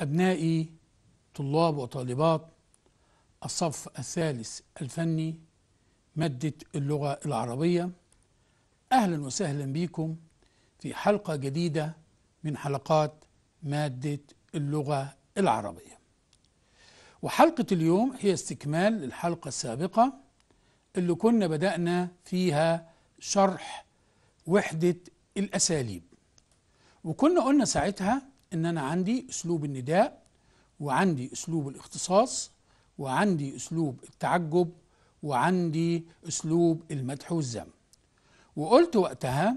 أبنائي طلاب وطالبات الصف الثالث الفني مادة اللغة العربية أهلا وسهلا بكم في حلقة جديدة من حلقات مادة اللغة العربية وحلقة اليوم هي استكمال للحلقة السابقة اللي كنا بدأنا فيها شرح وحدة الأساليب وكنا قلنا ساعتها ان انا عندي اسلوب النداء وعندي اسلوب الاختصاص وعندي اسلوب التعجب وعندي اسلوب المدح والذم وقلت وقتها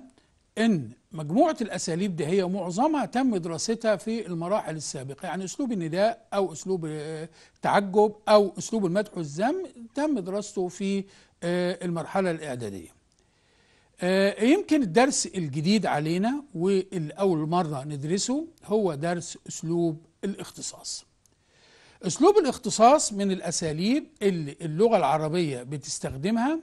ان مجموعه الاساليب دي هي معظمها تم دراستها في المراحل السابقه يعني اسلوب النداء او اسلوب آه، التعجب او اسلوب المدح والذم تم دراسته في آه، المرحله الاعداديه آه، يمكن الدرس الجديد علينا والأول مرة ندرسه هو درس أسلوب الاختصاص أسلوب الاختصاص من الأساليب اللي اللغة العربية بتستخدمها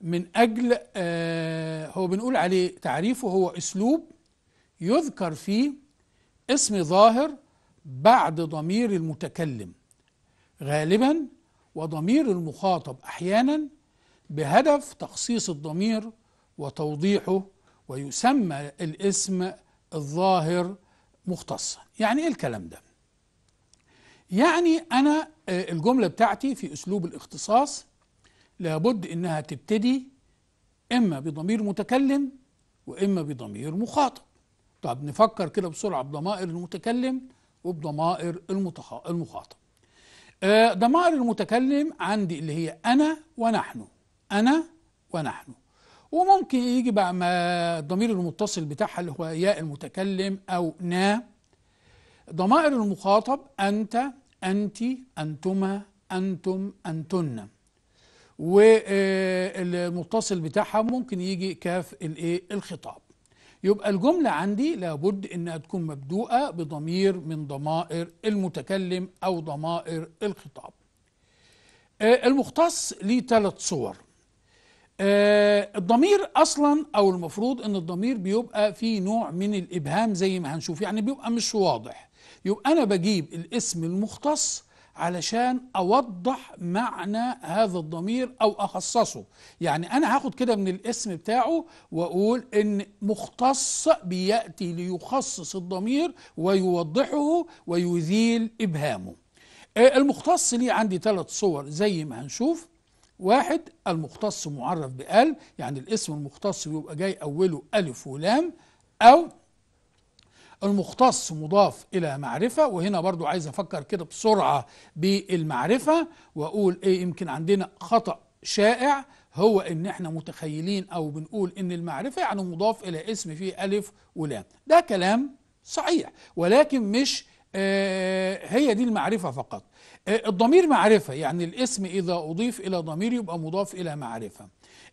من أجل آه، هو بنقول عليه تعريفه هو أسلوب يذكر فيه اسم ظاهر بعد ضمير المتكلم غالبا وضمير المخاطب أحيانا بهدف تخصيص الضمير وتوضيحه ويسمى الاسم الظاهر مختصا يعني ايه الكلام ده يعني انا آه، الجمله بتاعتي في اسلوب الاختصاص لابد انها تبتدي اما بضمير متكلم واما بضمير مخاطب طب نفكر كده بسرعه بضمائر المتكلم وبضمائر المخاطب آه، ضمائر المتكلم عندي اللي هي انا ونحن انا ونحن وممكن يجي بقى ما الضمير المتصل بتاعها اللي هو ياء المتكلم أو نا ضمائر المخاطب أنت أنت أنتما أنتم أنتن والمتصل آه، بتاعها ممكن يجي كاف الايه الخطاب يبقى الجملة عندي لابد انها تكون مبدوءة بضمير من ضمائر المتكلم او ضمائر الخطاب آه، المختص ليه ثلاث صور آه، الضمير اصلا او المفروض ان الضمير بيبقى فيه نوع من الابهام زي ما هنشوف يعني بيبقى مش واضح يبقى انا بجيب الاسم المختص علشان اوضح معنى هذا الضمير او اخصصه يعني انا هاخد كده من الاسم بتاعه واقول ان مختص بياتي ليخصص الضمير ويوضحه ويزيل ابهامه آه، المختص ليه عندي ثلاث صور زي ما هنشوف واحد المختص معرف بال يعني الاسم المختص بيبقى جاي أوله ألف ولام أو المختص مضاف إلى معرفة وهنا برضو عايز أفكر كده بسرعة بالمعرفة وأقول إيه يمكن عندنا خطأ شائع هو ان احنا متخيلين او بنقول ان المعرفه يعني مضاف الى اسم فيه الف ولام ده كلام صحيح ولكن مش آه، هي دي المعرفة فقط آه، الضمير معرفة يعني الاسم إذا أضيف إلى ضمير يبقى مضاف إلى معرفة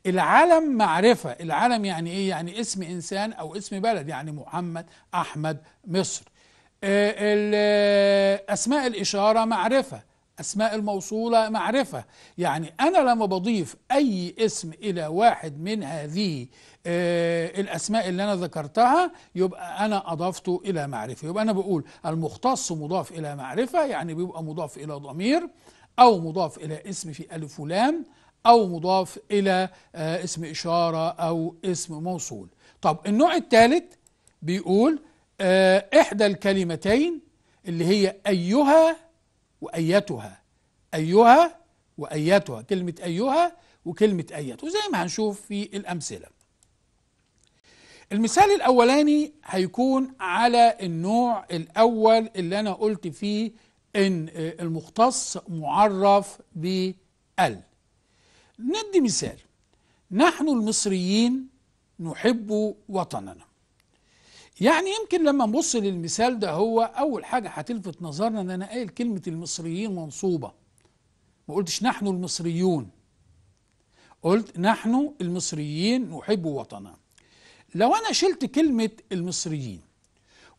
العلم معرفة العلم يعني إيه يعني اسم إنسان أو اسم بلد يعني محمد أحمد مصر آه، أسماء الإشارة معرفة أسماء الموصولة معرفة يعني أنا لما بضيف أي اسم إلى واحد من هذه آه، الأسماء اللي أنا ذكرتها يبقى أنا أضفته إلى معرفة يبقى أنا بقول المختص مضاف إلى معرفة يعني بيبقى مضاف إلى ضمير أو مضاف إلى اسم في ألف ولام أو مضاف إلى آه، اسم إشارة أو اسم موصول طب النوع الثالث بيقول آه، إحدى الكلمتين اللي هي أيها وأيتها أيها وأيتها كلمة أيها وكلمة أيتها وزي ما هنشوف في الأمثلة المثال الأولاني هيكون على النوع الأول اللي أنا قلت فيه إن آه، المختص معرف بال ندي مثال نحن المصريين نحب وطننا يعني يمكن لما نبص للمثال ده هو أول حاجة هتلفت نظرنا إن أنا قايل كلمة المصريين منصوبة ما قلتش نحن المصريون قلت نحن المصريين نحب وطننا لو أنا شلت كلمة المصريين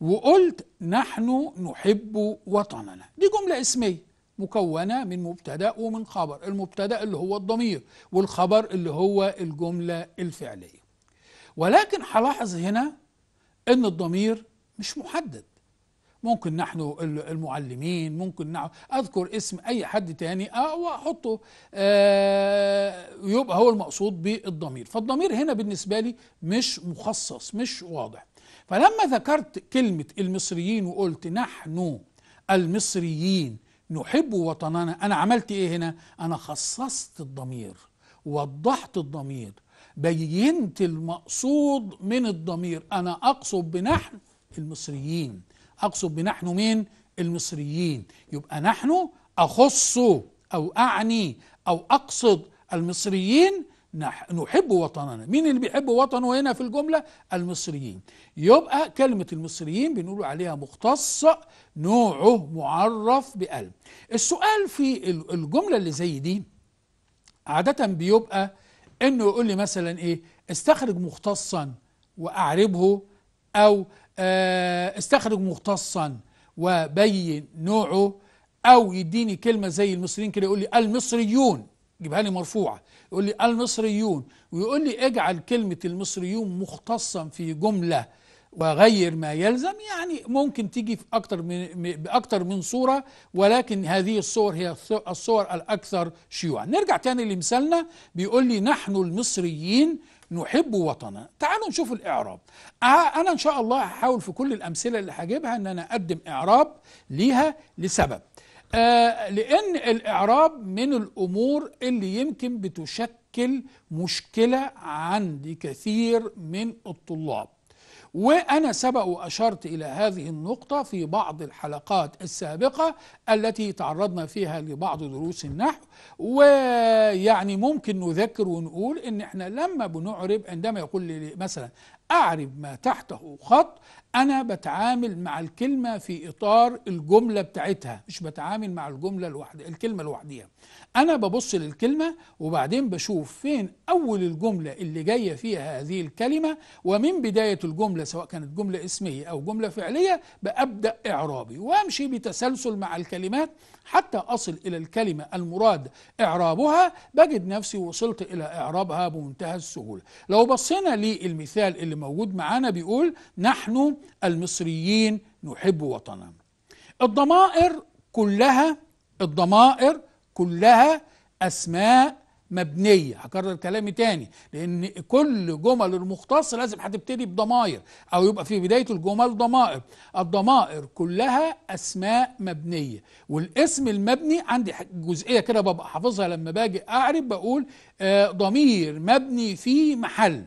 وقلت نحن نحب وطننا دي جملة اسمية مكونة من مبتدأ ومن خبر المبتدأ اللي هو الضمير والخبر اللي هو الجملة الفعلية ولكن هلاحظ هنا ان الضمير مش محدد ممكن نحن المعلمين ممكن نحن اذكر اسم اي حد تاني آه، واحطه آه، يبقى هو المقصود بالضمير فالضمير هنا بالنسبه لي مش مخصص مش واضح فلما ذكرت كلمه المصريين وقلت نحن المصريين نحب وطننا انا عملت ايه هنا انا خصصت الضمير وضحت الضمير بينت المقصود من الضمير أنا أقصد بنحن المصريين أقصد بنحن مين المصريين يبقى نحن أخص أو أعني أو أقصد المصريين نحب وطننا مين اللي بيحب وطنه هنا في الجملة المصريين يبقى كلمة المصريين بنقول عليها مختص نوعه معرف بقلب السؤال في الجملة اللي زي دي عادة بيبقى انه يقول لي مثلا ايه استخرج مختصا واعربه او آه، استخرج مختصا وبين نوعه او يديني كلمه زي المصريين كده يقول لي المصريون جيبها لي مرفوعه يقول لي المصريون ويقول لي اجعل كلمه المصريون مختصا في جمله وغير ما يلزم يعني ممكن تيجي في أكتر من بأكتر من صورة ولكن هذه الصور هي الصور الأكثر شيوعا نرجع تاني لمثالنا بيقول لي نحن المصريين نحب وطننا تعالوا نشوف الإعراب أنا إن شاء الله هحاول في كل الأمثلة اللي هجيبها أن أنا أقدم إعراب ليها لسبب آه لأن الإعراب من الأمور اللي يمكن بتشكل مشكلة عند كثير من الطلاب وأنا سبق وأشرت إلى هذه النقطة في بعض الحلقات السابقة التي تعرضنا فيها لبعض دروس النحو ويعني ممكن نذكر ونقول إن إحنا لما بنعرب عندما يقول لي مثلا أعرف ما تحته خط أنا بتعامل مع الكلمة في إطار الجملة بتاعتها مش بتعامل مع الجملة الوحدة الكلمة لوحدها أنا ببص للكلمة وبعدين بشوف فين أول الجملة اللي جاية فيها هذه الكلمة ومن بداية الجملة سواء كانت جملة اسمية أو جملة فعلية بأبدأ إعرابي وأمشي بتسلسل مع الكلمات حتى أصل إلى الكلمة المراد إعرابها بجد نفسي وصلت إلى إعرابها بمنتهى السهولة لو بصينا للمثال اللي موجود معانا بيقول نحن المصريين نحب وطننا الضمائر كلها الضمائر كلها أسماء مبنيه هكرر كلامي تاني لان كل جمل المختص لازم هتبتدي بضمائر او يبقى في بدايه الجمل ضمائر الضمائر كلها اسماء مبنيه والاسم المبني عندي جزئيه كده ببقى حافظها لما باجي اعرف بقول آه، ضمير مبني في محل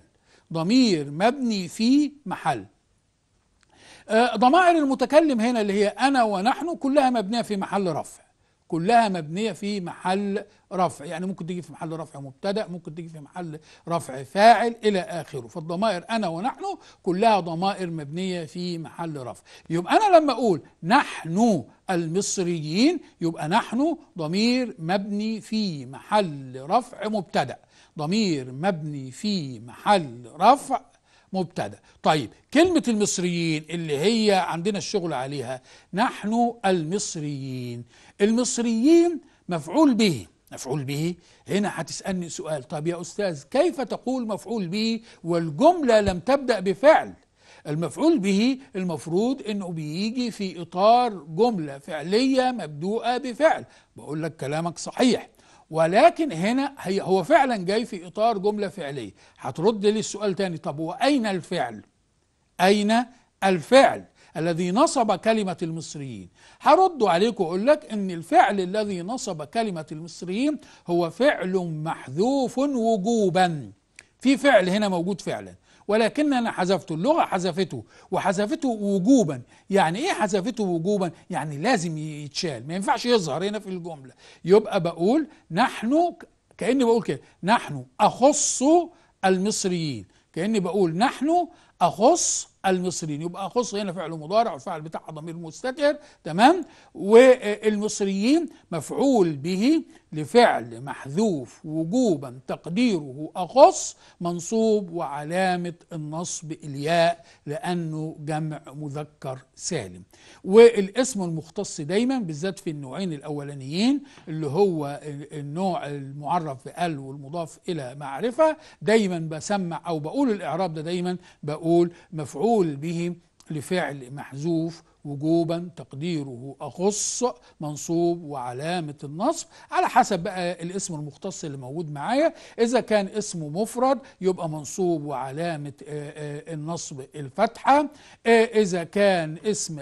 ضمير مبني في محل آه، ضمائر المتكلم هنا اللي هي انا ونحن كلها مبنيه في محل رفع كلها مبنية في محل رفع يعني ممكن تيجي في محل رفع مبتدأ ممكن تيجي في محل رفع فاعل إلى آخره فالضمائر أنا ونحن كلها ضمائر مبنية في محل رفع يبقى أنا لما أقول نحن المصريين يبقى نحن ضمير مبني في محل رفع مبتدأ ضمير مبني في محل رفع مبتدا طيب كلمة المصريين اللي هي عندنا الشغل عليها نحن المصريين المصريين مفعول به مفعول به هنا هتسألني سؤال طب يا أستاذ كيف تقول مفعول به والجملة لم تبدأ بفعل المفعول به المفروض انه بيجي في اطار جمله فعليه مبدوءه بفعل بقول لك كلامك صحيح ولكن هنا هي هو فعلا جاي في اطار جمله فعليه هترد لي السؤال تاني طب واين الفعل اين الفعل الذي نصب كلمة المصريين هرد عليك وأقول لك أن الفعل الذي نصب كلمة المصريين هو فعل محذوف وجوبا في فعل هنا موجود فعلا ولكن انا حذفته اللغه حذفته وحذفته وجوبا يعني ايه حذفته وجوبا يعني لازم يتشال ما ينفعش يظهر هنا في الجمله يبقى بقول نحن كاني بقول كده نحن اخص المصريين كاني بقول نحن اخص المصريين يبقى خص هنا فعل مضارع والفعل بتاعها ضمير مستتر تمام والمصريين مفعول به لفعل محذوف وجوبا تقديره أخص منصوب وعلامة النصب الياء لأنه جمع مذكر سالم والاسم المختص دايما بالذات في النوعين الأولانيين اللي هو النوع المعرف بأل والمضاف إلى معرفة دايما بسمع أو بقول الإعراب ده دا دايما بقول مفعول المفعول به لفعل محذوف وجوبا تقديره أخص منصوب وعلامة النصب على حسب بقى الاسم المختص اللي موجود معايا إذا كان اسمه مفرد يبقى منصوب وعلامة آه، آه، النصب الفتحة آه، إذا كان اسم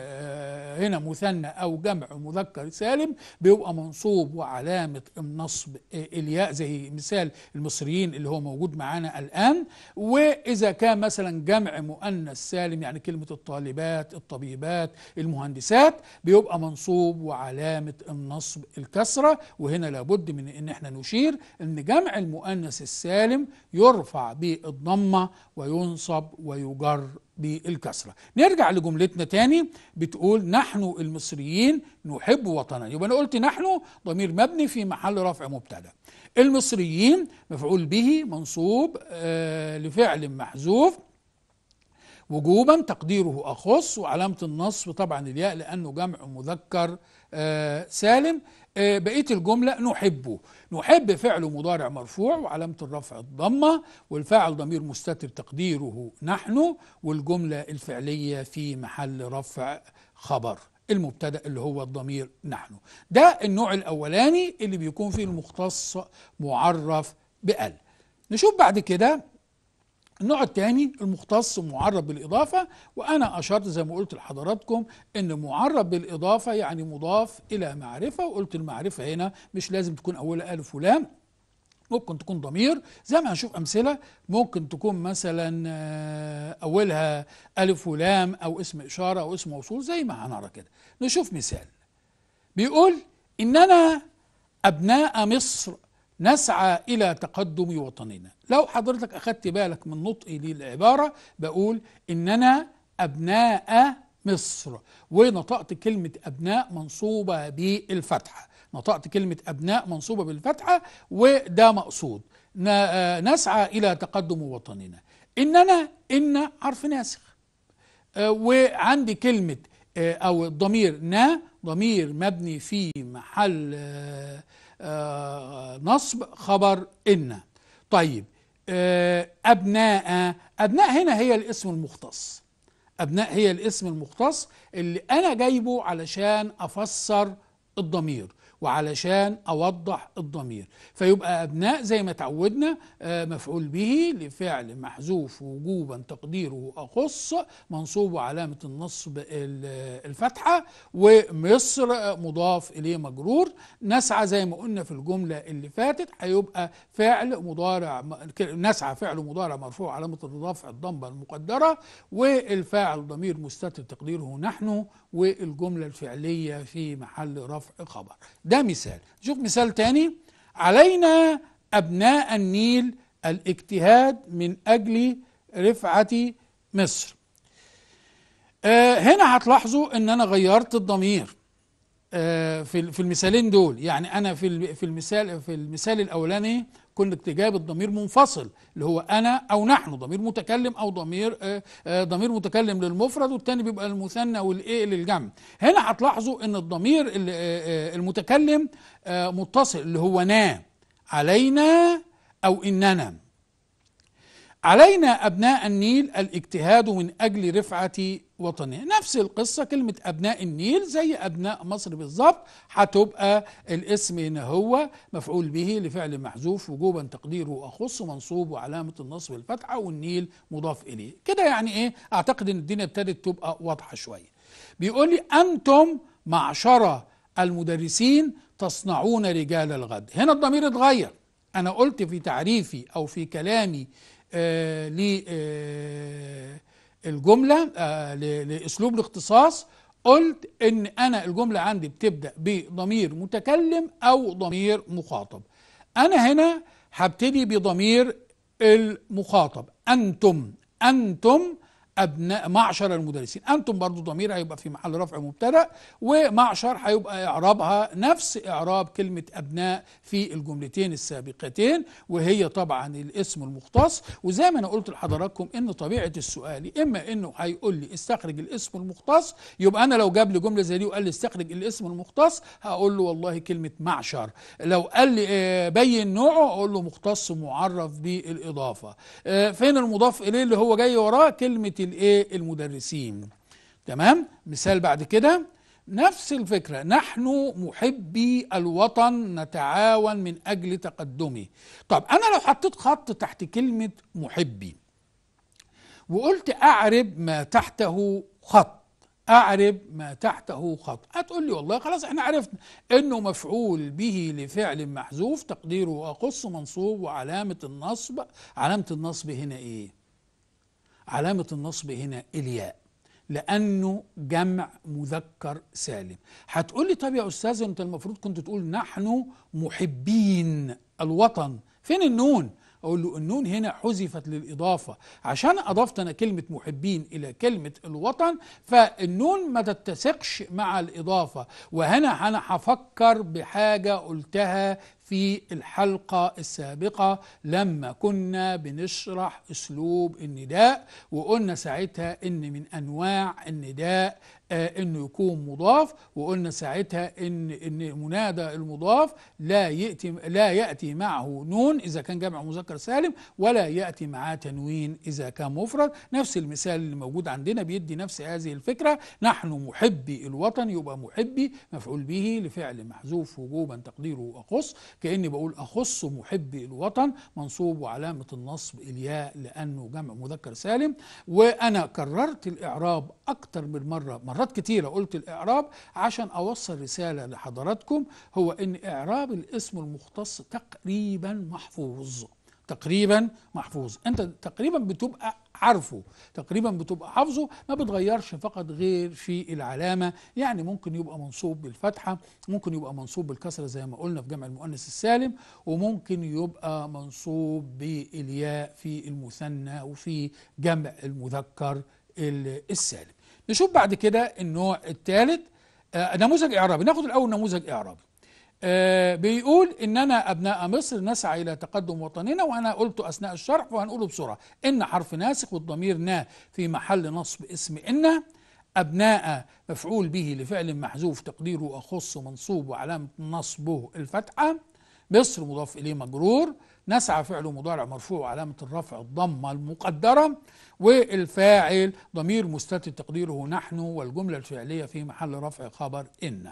هنا مثنى أو جمع مذكر سالم بيبقى منصوب وعلامة النصب الياء زي مثال المصريين اللي هو موجود معانا الآن وإذا كان مثلا جمع مؤنث سالم يعني كلمة الطالبات الطبيبات المهندسات بيبقى منصوب وعلامة النصب الكسرة وهنا لابد من ان احنا نشير ان جمع المؤنث السالم يرفع بالضمة وينصب ويجر بالكسرة نرجع لجملتنا تاني بتقول نحن المصريين نحب وطننا يبقى أنا قلت نحن ضمير مبني في محل رفع مبتدا المصريين مفعول به منصوب آه لفعل محذوف وجوبا تقديره أخص وعلامة النصب طبعا الياء لأنه جمع مذكر آه، سالم آه، بقية الجملة نحبه نحب فعل مضارع مرفوع وعلامة الرفع الضمة والفاعل ضمير مستتر تقديره نحن والجملة الفعلية في محل رفع خبر المبتدا اللي هو الضمير نحن ده النوع الاولاني اللي بيكون فيه المختص معرف بال نشوف بعد كده النوع الثاني المختص معرب بالإضافة وأنا أشرت زي ما قلت لحضراتكم أن معرب بالإضافة يعني مضاف إلى معرفة وقلت المعرفة هنا مش لازم تكون أولها ألف ولام ممكن تكون ضمير زي ما هنشوف أمثلة ممكن تكون مثلا آه، أولها ألف ولام أو اسم إشارة أو اسم موصول زي ما هنرى كده نشوف مثال بيقول إننا أبناء مصر نسعى إلى تقدم وطننا لو حضرتك أخدت بالك من نطقي للعبارة بقول إننا أبناء مصر ونطقت كلمة أبناء منصوبة بالفتحة نطقت كلمة أبناء منصوبة بالفتحة وده مقصود آه، نسعى إلى تقدم وطننا إننا إن حرف ناسخ آه، وعندي كلمة آه، أو الضمير نا ضمير مبني في محل آه، نصب خبر إن طيب آه، أبناء أبناء هنا هي الاسم المختص أبناء هي الاسم المختص اللي أنا جايبه علشان أفسر الضمير وعلشان أوضح الضمير فيبقى أبناء زي ما تعودنا آه، مفعول به لفعل محذوف وجوبا تقديره أخص منصوب علامة النصب الفتحة ومصر مضاف إليه مجرور نسعى زي ما قلنا في الجملة اللي فاتت هيبقى فعل مضارع نسعى فعل مضارع مرفوع علامة الرفع الضمة المقدرة والفاعل ضمير مستتر تقديره نحن والجملة الفعلية في محل رفع خبر ده مثال شوف مثال تاني علينا أبناء النيل الاجتهاد من أجل رفعة مصر آه هنا هتلاحظوا ان انا غيرت الضمير آه في في المثالين دول يعني انا في المثال في المثال الاولاني يكون الاستجابه الضمير منفصل اللي هو انا او نحن ضمير متكلم او ضمير آه، آه، ضمير متكلم للمفرد والتاني بيبقى المثنى والايه للجمع هنا هتلاحظوا ان الضمير آه، المتكلم متصل اللي هو نا علينا او اننا علينا أبناء النيل الاجتهاد من أجل رفعة وطننا نفس القصة كلمة أبناء النيل زي أبناء مصر بالظبط هتبقى الاسم هنا هو مفعول به لفعل محذوف وجوبا تقديره أخص منصوب وعلامة النصب الفتحة والنيل مضاف إليه كده يعني إيه أعتقد إن الدنيا ابتدت تبقى واضحة شوية بيقول لي أنتم معشرة المدرسين تصنعون رجال الغد هنا الضمير اتغير أنا قلت في تعريفي أو في كلامي آه، للجملة آه، آه، لأسلوب الاختصاص قلت ان انا الجملة عندي بتبدأ بضمير متكلم او ضمير مخاطب انا هنا هبتدي بضمير المخاطب انتم انتم ابناء معشر المدرسين انتم برضو ضمير هيبقى في محل رفع مبتدا ومعشر هيبقى اعرابها نفس اعراب كلمه ابناء في الجملتين السابقتين وهي طبعا الاسم المختص وزي ما انا قلت لحضراتكم ان طبيعه السؤال اما انه هيقول لي استخرج الاسم المختص يبقى انا لو جاب لي جمله زي دي وقال لي استخرج الاسم المختص هقول له والله كلمه معشر لو قال لي آه، بين نوعه اقول له مختص معرف بالاضافه آه، فين المضاف اليه اللي هو جاي وراه كلمه الايه المدرسين تمام مثال بعد كده نفس الفكرة نحن محبي الوطن نتعاون من أجل تقدمه طب أنا لو حطيت خط تحت كلمة محبي وقلت أعرب ما تحته خط أعرب ما تحته خط هتقول لي والله خلاص احنا عرفنا إنه مفعول به لفعل محذوف تقديره أقص منصوب وعلامة النصب علامة النصب هنا إيه علامة النصب هنا الياء لأنه جمع مذكر سالم هتقول لي طب يا أستاذ أنت المفروض كنت تقول نحن محبين الوطن فين النون أقول له النون هنا حذفت للإضافة عشان أضفت أنا كلمة محبين إلى كلمة الوطن فالنون ما تتسقش مع الإضافة وهنا أنا هفكر بحاجة قلتها في الحلقة السابقة لما كنا بنشرح أسلوب النداء وقلنا ساعتها إن من أنواع النداء آه، انه يكون مضاف وقلنا ساعتها ان ان منادى المضاف لا ياتي لا ياتي معه نون اذا كان جمع مذكر سالم ولا ياتي معاه تنوين اذا كان مفرد نفس المثال اللي موجود عندنا بيدي نفس هذه الفكره نحن محبي الوطن يبقى محبي مفعول به لفعل محذوف وجوبا تقديره اخص كاني بقول اخص محبي الوطن منصوب وعلامه النصب الياء لانه جمع مذكر سالم وانا كررت الاعراب اكتر من مره مره مرات كتيرة قلت الإعراب عشان أوصل رسالة لحضراتكم هو إن إعراب الاسم المختص تقريبا محفوظ تقريبا محفوظ انت تقريبا بتبقى عارفه تقريبا بتبقى حافظه ما بتغيرش فقط غير في العلامه يعني ممكن يبقى منصوب بالفتحه ممكن يبقى منصوب بالكسره زي ما قلنا في جمع المؤنث السالم وممكن يبقى منصوب بالياء في المثنى وفي جمع المذكر السالم نشوف بعد كده النوع الثالث آه، نموذج إعرابي ناخد الأول نموذج إعرابي آه، بيقول إننا أبناء مصر نسعى إلى تقدم وطننا وأنا قلت أثناء الشرح وهنقوله بسرعة إن حرف ناسخ والضمير نا في محل نصب اسم إن أبناء مفعول به لفعل محذوف تقديره أخص منصوب وعلامة نصبه الفتحة مصر مضاف إليه مجرور نسعى فعل مضارع مرفوع وعلامة الرفع الضمة المقدرة والفاعل ضمير مستتر تقديره نحن والجملة الفعلية في محل رفع خبر إن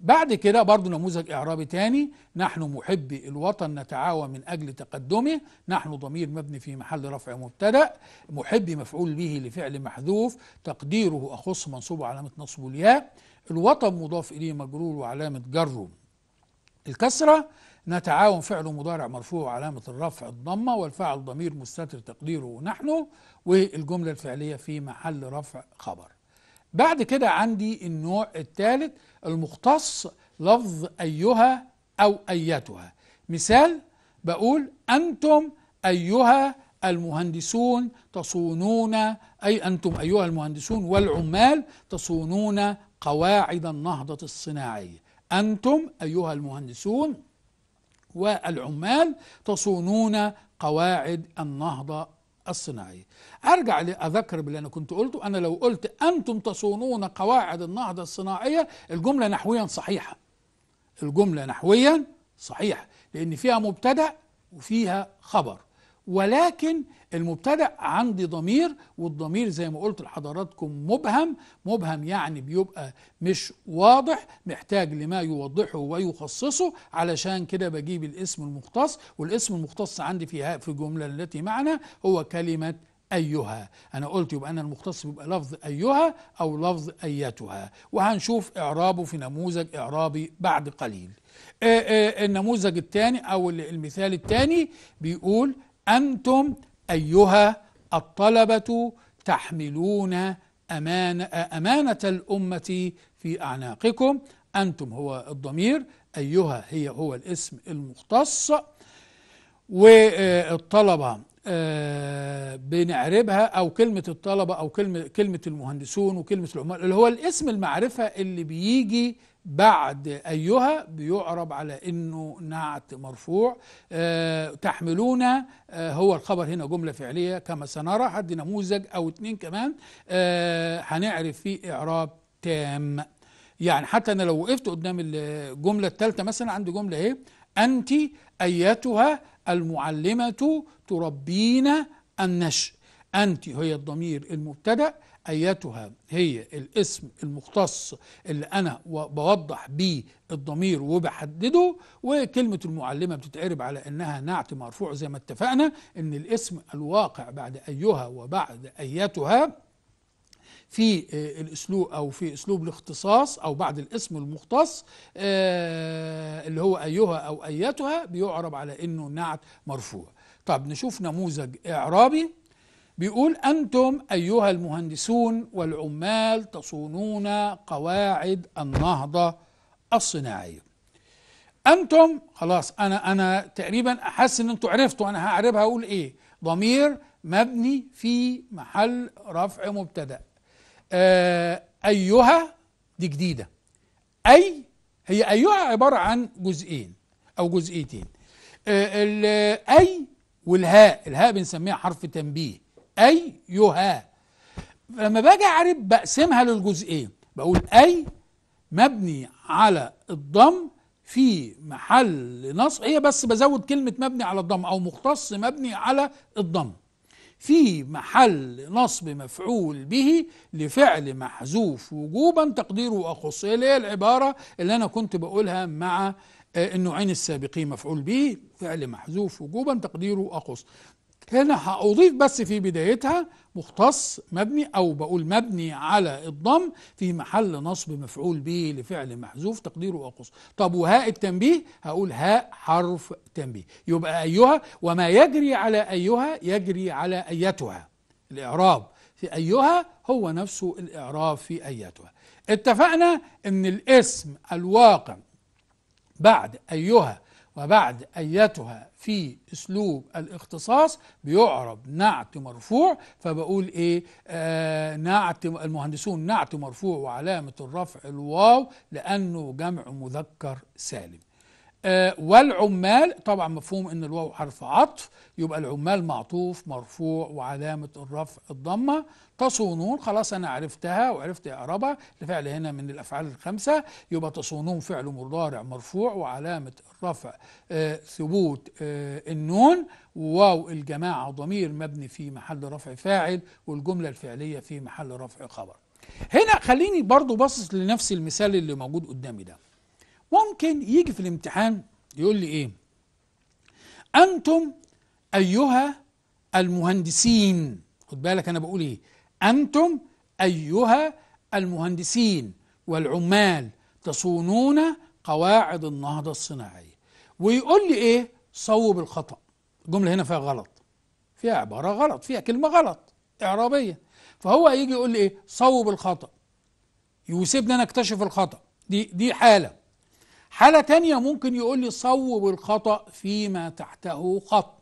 بعد كده برضو نموذج إعرابي تاني نحن محبي الوطن نتعاون من أجل تقدمه نحن ضمير مبني في محل رفع مبتدأ محبي مفعول به لفعل محذوف تقديره أخص منصوب علامة نصب الياء الوطن مضاف إليه مجرور وعلامة جره الكسرة نتعاون فعل مضارع مرفوع علامة الرفع الضمة والفاعل ضمير مستتر تقديره نحن والجملة الفعلية في محل رفع خبر بعد كده عندي النوع الثالث المختص لفظ أيها أو أيتها مثال بقول أنتم أيها المهندسون تصونون أي أنتم أيها المهندسون والعمال تصونون قواعد النهضة الصناعية أنتم أيها المهندسون والعمال تصونون قواعد النهضة الصناعية أرجع لأذكر باللي أنا كنت قلته أنا لو قلت أنتم تصونون قواعد النهضة الصناعية الجملة نحويا صحيحة الجملة نحويا صحيحة لأن فيها مبتدأ وفيها خبر ولكن المبتدا عندي ضمير والضمير زي ما قلت لحضراتكم مبهم مبهم يعني بيبقى مش واضح محتاج لما يوضحه ويخصصه علشان كده بجيب الاسم المختص والاسم المختص عندي في في الجمله التي معنا هو كلمه أيها أنا قلت يبقى أنا المختص بيبقى لفظ أيها أو لفظ أيتها وهنشوف إعرابه في نموذج إعرابي بعد قليل النموذج الثاني أو المثال الثاني بيقول أنتم أيها الطلبة تحملون أمانة, أمانة الأمة في أعناقكم أنتم هو الضمير أيها هي هو الاسم المختص والطلبة آه، بنعربها أو كلمة الطلبة أو كلمة, كلمة المهندسون وكلمة العمال اللي هو الاسم المعرفة اللي بيجي بعد أيها بيعرب على أنه نعت مرفوع أه تحملون أه هو الخبر هنا جملة فعلية كما سنرى حد نموذج أو اتنين كمان أه هنعرف فيه إعراب تام يعني حتى أنا لو وقفت قدام الجملة الثالثة مثلا عندي جملة إيه أنت أيتها المعلمة تربين النشء أنت هي الضمير المبتدأ ايتها هي الاسم المختص اللي انا بوضح بيه الضمير وبحدده وكلمه المعلمه بتتعرب على انها نعت مرفوع زي ما اتفقنا ان الاسم الواقع بعد ايها وبعد ايتها في آه، الاسلوب او في اسلوب الاختصاص او بعد الاسم المختص آه، اللي هو ايها او ايتها بيعرب على انه نعت مرفوع طب نشوف نموذج اعرابي بيقول أنتم أيها المهندسون والعمال تصونون قواعد النهضة الصناعية أنتم خلاص أنا أنا تقريبا أحس إن انتم عرفتوا أنا هعربها أقول إيه ضمير مبني في محل رفع مبتدأ آه أيها دي جديدة أي هي أيها عبارة عن جزئين أو جزئيتين آه أي والهاء الهاء بنسميها حرف تنبيه أيها لما باجي أعرف بقسمها للجزئين بقول أي مبني على الضم في محل نصب هي بس بزود كلمة مبني على الضم أو مختص مبني على الضم في محل نصب مفعول به لفعل محذوف وجوبا تقديره أخص اللي هي العبارة اللي أنا كنت بقولها مع آه، النوعين السابقين مفعول به فعل محذوف وجوبا تقديره أخص هنا هأضيف بس في بدايتها مختص مبني أو بقول مبني على الضم في محل نصب مفعول به لفعل محذوف تقديره أقص طب وهاء التنبيه هقول هاء حرف تنبيه يبقى أيها وما يجري على أيها يجري على أيتها الإعراب في أيها هو نفسه الإعراب في أيتها اتفقنا أن الاسم الواقع بعد أيها وبعد أيتها في أسلوب الاختصاص بيعرب نعت مرفوع فبقول إيه آه نعت المهندسون نعت مرفوع وعلامة الرفع الواو لأنه جمع مذكر سالم آه، والعمال طبعا مفهوم ان الواو حرف عطف يبقى العمال معطوف مرفوع وعلامه الرفع الضمه تصونون خلاص انا عرفتها وعرفت اعرابها الفعل هنا من الافعال الخمسه يبقى تصونون فعل مضارع مرفوع وعلامه الرفع آه، ثبوت آه، النون واو الجماعه ضمير مبني في محل رفع فاعل والجمله الفعليه في محل رفع خبر هنا خليني برضو باصص لنفس المثال اللي موجود قدامي ده ممكن يجي في الامتحان يقول لي ايه انتم ايها المهندسين خد بالك انا بقول ايه انتم ايها المهندسين والعمال تصونون قواعد النهضه الصناعيه ويقول لي ايه صوب الخطا الجمله هنا فيها غلط فيها عباره غلط فيها كلمه غلط اعرابيه فهو هيجي يقول لي ايه صوب الخطا يسيبني انا اكتشف الخطا دي دي حاله حالة تانية ممكن يقول لي صوب الخطأ فيما تحته خط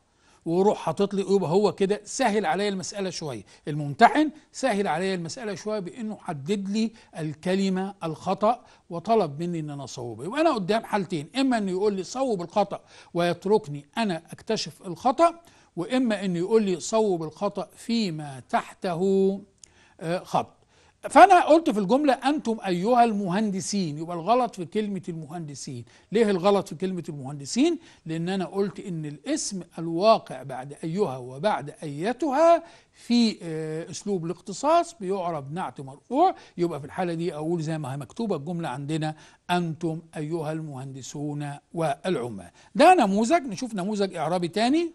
وروح حاطط لي يبقى هو كده سهل عليا المسألة شوية الممتحن سهل عليا المسألة شوية بإنه حدد لي الكلمة الخطأ وطلب مني إن أنا أصوبه يبقى أنا قدام حالتين إما إنه يقول لي صوب الخطأ ويتركني أنا أكتشف الخطأ وإما إنه يقول لي صوب الخطأ فيما تحته آه، خط فانا قلت في الجمله انتم ايها المهندسين يبقى الغلط في كلمه المهندسين ليه الغلط في كلمه المهندسين لان انا قلت ان الاسم الواقع بعد ايها وبعد ايتها في آه، اسلوب الاختصاص بيعرب نعت مرفوع يبقى في الحاله دي اقول زي ما هي مكتوبه الجمله عندنا انتم ايها المهندسون والعمال ده نموذج نشوف نموذج اعرابي تاني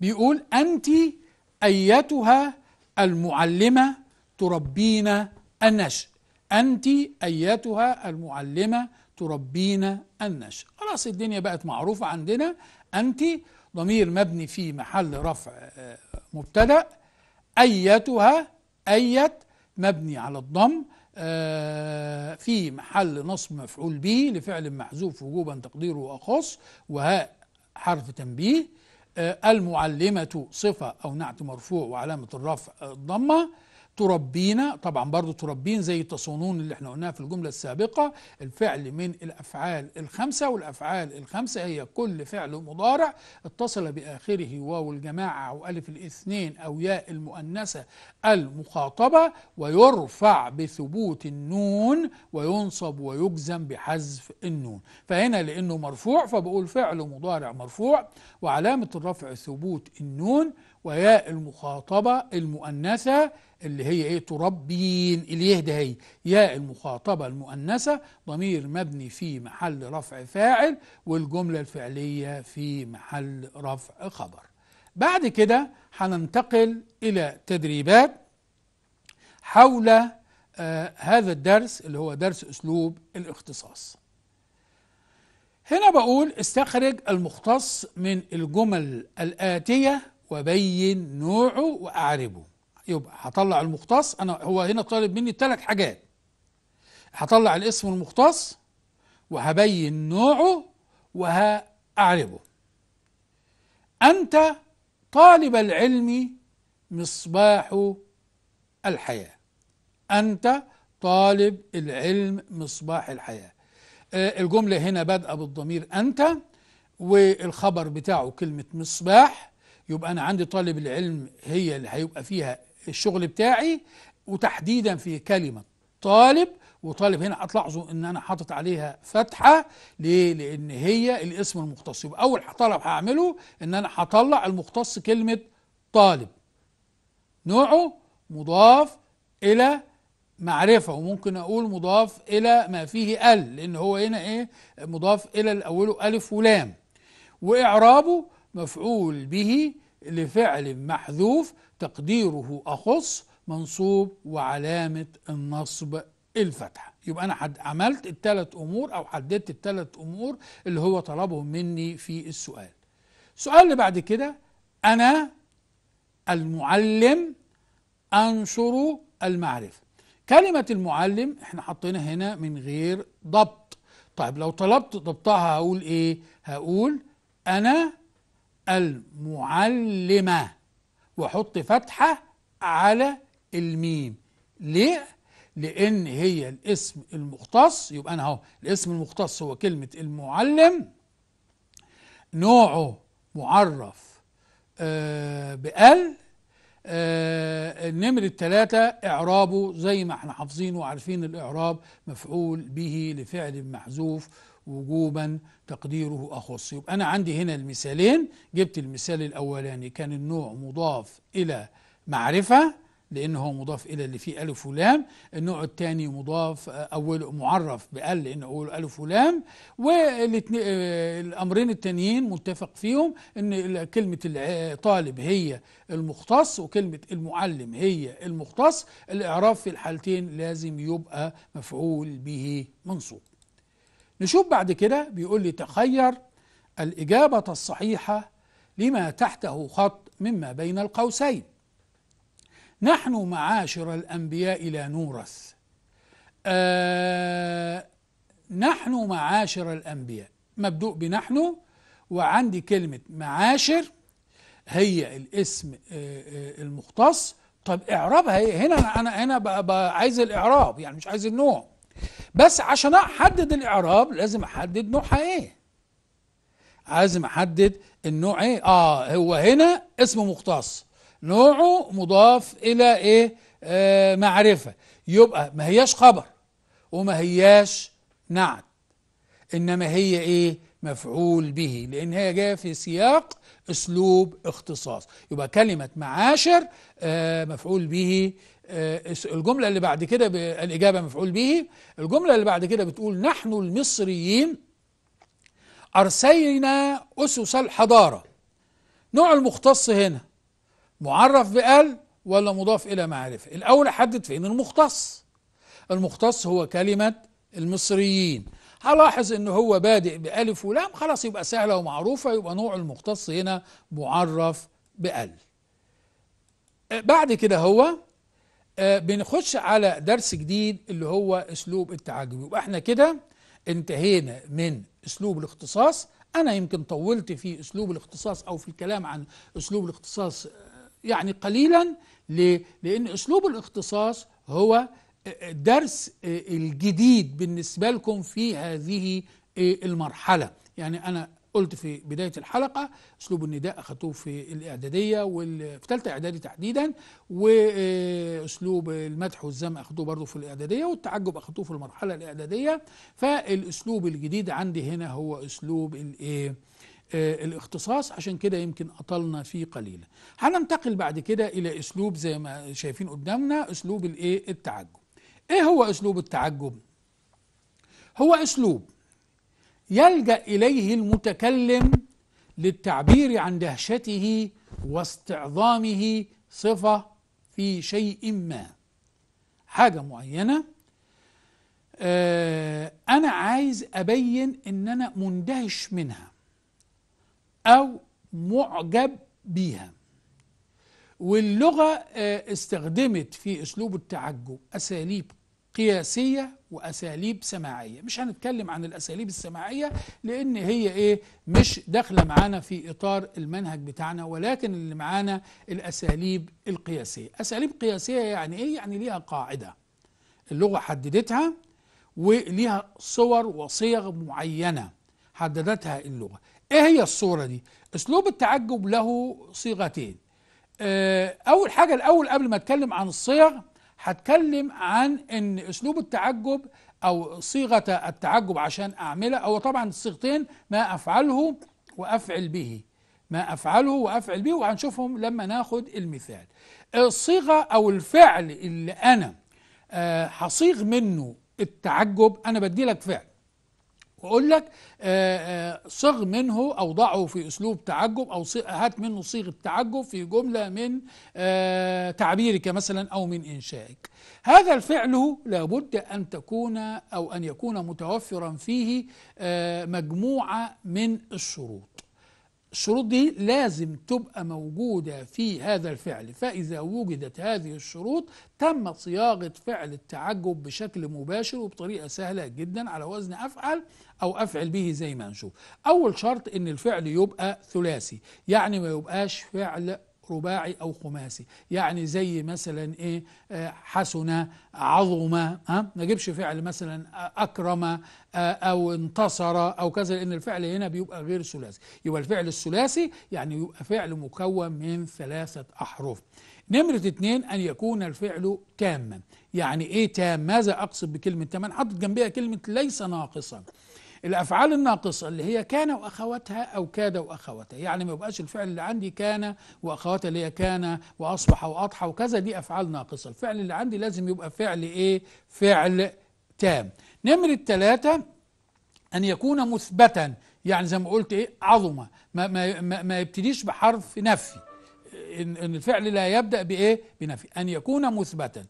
بيقول انت ايتها المعلمه تربين النشء أنت أيتها المعلمة تربين النشء خلاص الدنيا بقت معروفة عندنا أنت ضمير مبني في محل رفع آه، مبتدأ أيتها أيت مبني على الضم آه، في محل نصب مفعول به لفعل محذوف وجوبا تقديره أخص وها حرف تنبيه آه، المعلمة صفة أو نعت مرفوع وعلامة الرفع الضمة تربينا طبعا برضو تربين زي تصونون اللي احنا قلناها في الجملة السابقة الفعل من الأفعال الخمسة والأفعال الخمسة هي كل فعل مضارع اتصل بآخره واو الجماعة أو ألف الاثنين أو ياء المؤنثة المخاطبة ويرفع بثبوت النون وينصب ويجزم بحذف النون فهنا لأنه مرفوع فبقول فعل مضارع مرفوع وعلامة الرفع ثبوت النون وياء المخاطبة المؤنثة اللي هي ايه تربين اليه ده هي ياء المخاطبة المؤنثة ضمير مبني في محل رفع فاعل والجملة الفعلية في محل رفع خبر بعد كده هننتقل إلى تدريبات حول آه هذا الدرس اللي هو درس أسلوب الاختصاص هنا بقول استخرج المختص من الجمل الآتية وبين نوعه واعربه يبقى هطلع المختص انا هو هنا طالب مني ثلاث حاجات هطلع الاسم المختص وهبين نوعه وهأعربه أنت طالب العلم مصباح الحياة أنت طالب العلم مصباح الحياة آه، الجملة هنا بادئة بالضمير أنت والخبر بتاعه كلمة مصباح يبقى أنا عندي طالب العلم هي اللي هيبقى فيها الشغل بتاعي وتحديدا في كلمة طالب وطالب هنا هتلاحظوا ان انا حاطط عليها فتحه ليه؟ لان هي الاسم المختص يبقى اول طلب هعمله ان انا هطلع المختص كلمه طالب نوعه مضاف الى معرفه وممكن اقول مضاف الى ما فيه ال لان هو هنا ايه مضاف الى الاوله الف ولام واعرابه مفعول به لفعل محذوف تقديره أخص منصوب وعلامة النصب الفتحة يبقى أنا حد عملت الثلاث أمور أو حددت الثلاث أمور اللي هو طلبهم مني في السؤال السؤال اللي بعد كده أنا المعلم أنشر المعرفة كلمة المعلم احنا حطينا هنا من غير ضبط طيب لو طلبت ضبطها هقول ايه هقول أنا المعلمة وحط فتحة على الميم ليه؟ لأن هي الاسم المختص يبقى أنا أهو الاسم المختص هو كلمة المعلم نوعه معرف آه بال آه النمر الثلاثة إعرابه زي ما احنا حافظين وعارفين الإعراب مفعول به لفعل محذوف وجوبا تقديره أخص يبقى أنا عندي هنا المثالين جبت المثال الأولاني كان النوع مضاف إلى معرفة لأن هو مضاف إلى اللي فيه ألف ولام النوع الثاني مضاف آه، أول معرف بأل لأن اقول ألف ولام والأمرين آه، التانيين متفق فيهم أن كلمة الطالب هي المختص وكلمة المعلم هي المختص الإعراب في الحالتين لازم يبقى مفعول به منصوب نشوف بعد كده بيقول لي تخير الإجابة الصحيحة لما تحته خط مما بين القوسين نحن معاشر الأنبياء لا نورث آه نحن معاشر الأنبياء مبدوء بنحن وعندي كلمة معاشر هي الاسم آه، آه، المختص طب اعرابها إيه؟ هنا انا هنا عايز الاعراب يعني مش عايز النوع بس عشان احدد الاعراب لازم احدد نوعها ايه لازم احدد النوع ايه اه هو هنا اسم مختص نوعه مضاف الى ايه آه معرفه يبقى ما هياش خبر وما هياش نعت انما هي ايه مفعول به لان هي جايه في سياق اسلوب اختصاص يبقى كلمه معاشر آه مفعول به آه، الجملة اللي بعد كده الإجابة مفعول به الجملة اللي بعد كده بتقول نحن المصريين أرسينا أسس الحضارة نوع المختص هنا معرف بال ولا مضاف إلى معرفة الأول حدد فين المختص المختص هو كلمة المصريين هلاحظ ان هو بادئ بألف ولام خلاص يبقى سهلة ومعروفة يبقى نوع المختص هنا معرف بأل آه، بعد كده هو آه بنخش على درس جديد اللي هو اسلوب التعجب يبقى احنا كده انتهينا من اسلوب الاختصاص انا يمكن طولت في اسلوب الاختصاص او في الكلام عن اسلوب الاختصاص آه، يعني قليلا ليه؟ لان اسلوب الاختصاص هو الدرس آه، آه، الجديد بالنسبه لكم في هذه المرحله يعني انا قلت في بداية الحلقة أسلوب النداء أخذته في الإعدادية وفي ثالثة إعدادي تحديدا وأسلوب المدح والذم أخذته برضه في الإعدادية والتعجب أخذته في المرحلة الإعدادية فالأسلوب الجديد عندي هنا هو أسلوب الإيه آه، الاختصاص عشان كده يمكن أطلنا فيه قليلا هننتقل بعد كده إلى أسلوب زي ما شايفين قدامنا أسلوب الإيه التعجب إيه هو أسلوب التعجب هو أسلوب يلجأ إليه المتكلم للتعبير عن دهشته واستعظامه صفة في شيء ما حاجة معينة آه، أنا عايز أبين إن أنا مندهش منها أو معجب بيها واللغة آه، استخدمت في أسلوب التعجب أساليب قياسية واساليب سماعيه مش هنتكلم عن الاساليب السماعيه لان هي ايه مش داخله معانا في اطار المنهج بتاعنا ولكن اللي معانا الاساليب القياسيه اساليب قياسيه يعني ايه يعني ليها قاعده اللغه حددتها وليها صور وصيغ معينه حددتها اللغه ايه هي الصوره دي اسلوب التعجب له صيغتين آه، اول حاجه الاول قبل ما اتكلم عن الصيغ هتكلم عن ان اسلوب التعجب او صيغه التعجب عشان اعملها او طبعا الصيغتين ما افعله وافعل به ما افعله وافعل به وهنشوفهم لما ناخد المثال الصيغه او الفعل اللي انا آه، هصيغ منه التعجب انا بدي لك فعل واقول لك آه، آه، صغ منه او ضعه في اسلوب تعجب او هات منه صيغه تعجب في جمله من آه، تعبيرك مثلا او من انشائك هذا الفعل لابد ان تكون او ان يكون متوفرا فيه مجموعه من الشروط الشروط دي لازم تبقى موجودة في هذا الفعل فإذا وجدت هذه الشروط تمت صياغة فعل التعجب بشكل مباشر وبطريقة سهلة جدا على وزن أفعل أو أفعل به زي ما هنشوف أول شرط إن الفعل يبقى ثلاثي يعني ما يبقاش فعل رباعي أو خماسي يعني زي مثلا إيه آه، حسن عظم ها آه، ما نجيبش فعل مثلا آه، أكرم أو انتصر أو كذا لأن الفعل هنا بيبقى غير ثلاثي يبقى الفعل الثلاثي يعني يبقى فعل مكون من ثلاثة أحرف نمرة اتنين أن يكون الفعل تاما يعني إيه تام ماذا أقصد بكلمة تام حطت حاطط جنبها كلمة ليس ناقصا الافعال الناقصه اللي هي كان واخواتها او كاد واخواتها يعني ما يبقاش الفعل اللي عندي كان واخواتها اللي هي كان واصبح واضحى وكذا دي افعال ناقصه الفعل اللي عندي لازم يبقى فعل ايه فعل تام نمرة ثلاثة أن يكون مثبتا يعني زي ما قلت إيه عظمة ما, ما, ما, ما يبتديش بحرف نفي إن, إن الفعل لا يبدأ بإيه بنفي أن يكون مثبتا